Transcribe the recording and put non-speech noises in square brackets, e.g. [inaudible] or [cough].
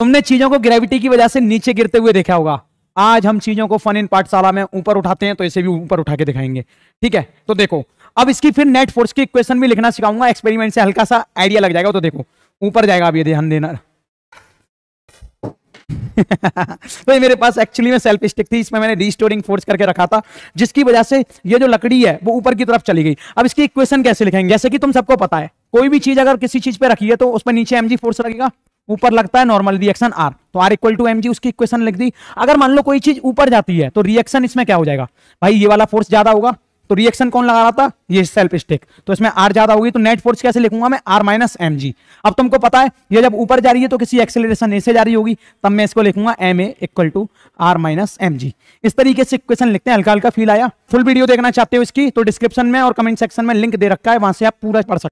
तुमने चीजों को ग्रेविटी की वजह से नीचे गिरते हुए देखा होगा आज हम चीजों को फन इन पाठशाला में ऊपर उठाते हैं तो इसे भी ऊपर उठा के दिखाएंगे ठीक है तो देखो अब इसकी फिर नेट फोर्स की इक्वेशन भी लिखना सिखाऊंगा एक्सपेरिमेंट से हल्का सा आइडिया लग जाएगा तो देखो ऊपर जाएगा अब ये ध्यान देना तो [laughs] ये मेरे पास एक्चुअली में सेल्फ स्टिक थी इसमें मैंने रिस्टोरिंग फोर्स करके रखा था जिसकी वजह से ये जो लकड़ी है वो ऊपर की तरफ चली गई अब इसकी इक्वेशन कैसे लिखेंगे जैसे कि तुम सबको पता है कोई भी चीज अगर किसी चीज पे रखी है तो उस पर नीचे एमजी फोर्स लगेगा ऊपर लगता है नॉर्मल रिएक्शन आर तो आर इक्वल टू एम उसकी इक्वेशन लिख दी अगर मान लो कोई चीज ऊपर जाती है तो रिएक्शन इसमें क्या हो जाएगा भाई ये वाला फोर्स ज्यादा होगा तो रिएक्शन कौन लगा रहा था ये सेल्फ स्टिक तो इसमें आर ज्यादा होगी तो नेट फोर्स कैसे लिखूंगा मैं आर माइनस एम जी अब तुमको पता है ये जब ऊपर जा रही है तो किसी एक्सेलरेशन ए से जा रही होगी तब मैं इसको लिखूंगा M A equal to R minus M G इस तरीके से इक्वेशन लिखते हैं हल्का हल्का फील आया फुल वीडियो देखना चाहते हो इसकी तो डिस्क्रिप्शन में और कमेंट सेक्शन में लिंक दे रखा है वहां से आप पूरा पढ़ सकते